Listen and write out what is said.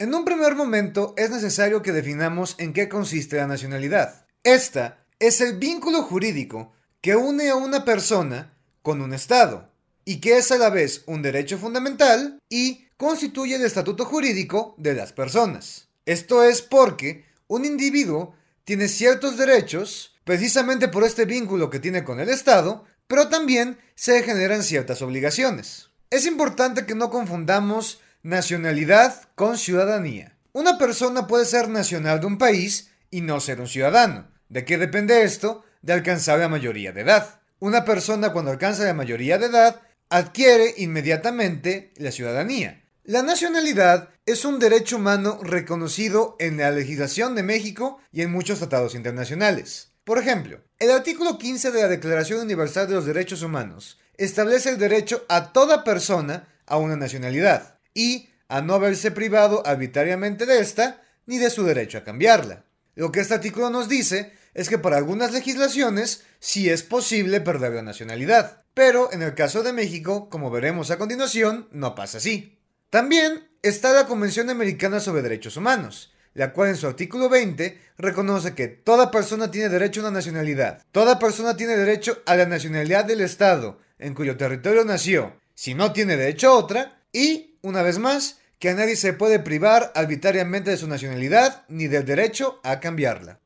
En un primer momento es necesario que definamos en qué consiste la nacionalidad. Esta es el vínculo jurídico que une a una persona con un Estado, y que es a la vez un derecho fundamental y constituye el estatuto jurídico de las personas. Esto es porque un individuo tiene ciertos derechos precisamente por este vínculo que tiene con el Estado, pero también se generan ciertas obligaciones. Es importante que no confundamos Nacionalidad con ciudadanía. Una persona puede ser nacional de un país y no ser un ciudadano. ¿De qué depende esto? De alcanzar la mayoría de edad. Una persona cuando alcanza la mayoría de edad adquiere inmediatamente la ciudadanía. La nacionalidad es un derecho humano reconocido en la legislación de México y en muchos tratados internacionales. Por ejemplo, el artículo 15 de la Declaración Universal de los Derechos Humanos establece el derecho a toda persona a una nacionalidad y a no haberse privado arbitrariamente de esta ni de su derecho a cambiarla. Lo que este artículo nos dice es que para algunas legislaciones sí es posible perder la nacionalidad, pero en el caso de México, como veremos a continuación, no pasa así. También está la Convención Americana sobre Derechos Humanos, la cual en su artículo 20 reconoce que toda persona tiene derecho a una nacionalidad, toda persona tiene derecho a la nacionalidad del Estado en cuyo territorio nació, si no tiene derecho a otra, y una vez más, que a nadie se puede privar arbitrariamente de su nacionalidad ni del derecho a cambiarla.